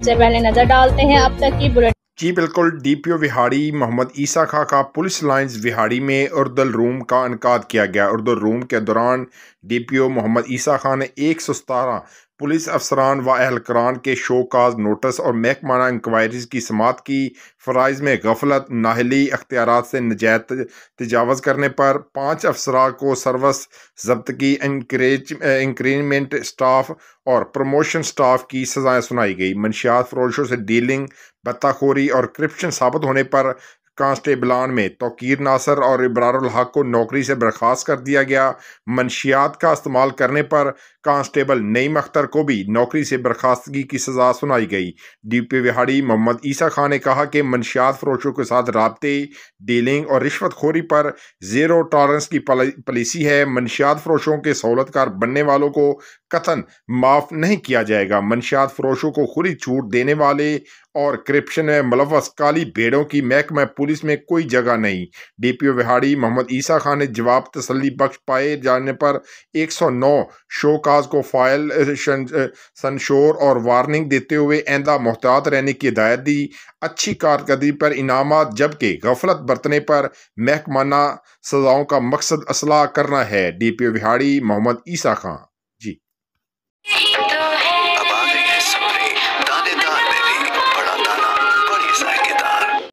पहले नजर डालते हैं अब तक की बुलेटिन जी बिल्कुल डीपीओ विहारी मोहम्मद ईसा खां का पुलिस लाइंस विहारी में उर्दल रूम का इनका किया गया उर्दल रूम के दौरान डीपीओ मोहम्मद ईसा खां ने एक सौ सतारह पुलिस अफसरान व अहलकरान के शो काज नोटिस और महकमाना इंक्वायरीज की समात की फ़राइज़ में गफलत नाहली अख्तियार से नजायज तजावज़ करने पर पाँच अफसरा को सर्वस जब्त की इंक्रीमेंट स्टाफ और प्रमोशन स्टाफ की सज़ाएँ सुनाई गई मनशियात फरोशों से डीलिंग बत्ताखोरी और करप्शन साबित होने पर कांस्टेबलान में तोकीर नासर और इब्रारुल हक को नौकरी से बर्खास्त कर दिया गया मनशियात का इस्तेमाल करने पर कांस्टेबल नईम अख्तर को भी नौकरी से बर्खास्तगी की सज़ा सुनाई गई डी पी विहाड़ी मोहम्मद ईसा खान ने कहा कि मनशियात फरोशों के साथ रबते डीलिंग और रिश्वतखोरी पर ज़ीरो टॉलरेंस की पॉलिसी है मनशियात फरोशों के सहूलतकार बनने वालों को कथन माफ़ नहीं किया जाएगा मनशियात फरोशों को खुली छूट देने वाले और करप्शन में मुलवस काली भेड़ों की महकमा पुलिस पुलिस में कोई जगह नहीं डीपीओ विहाड़ी मोहम्मद ईसा खान ने जवाब तसली बख्श पाए जाने पर 109 शो काज को फाइल सनशोर और वार्निंग देते हुए आंदा मोहतात रहने की हिदायत दी अच्छी कारकर्दगी पर इनाम जबकि गफलत बरतने पर महकमाना सजाओं का मकसद असलाह करना है डीपीओ विहाड़ी मोहम्मद ईसा खान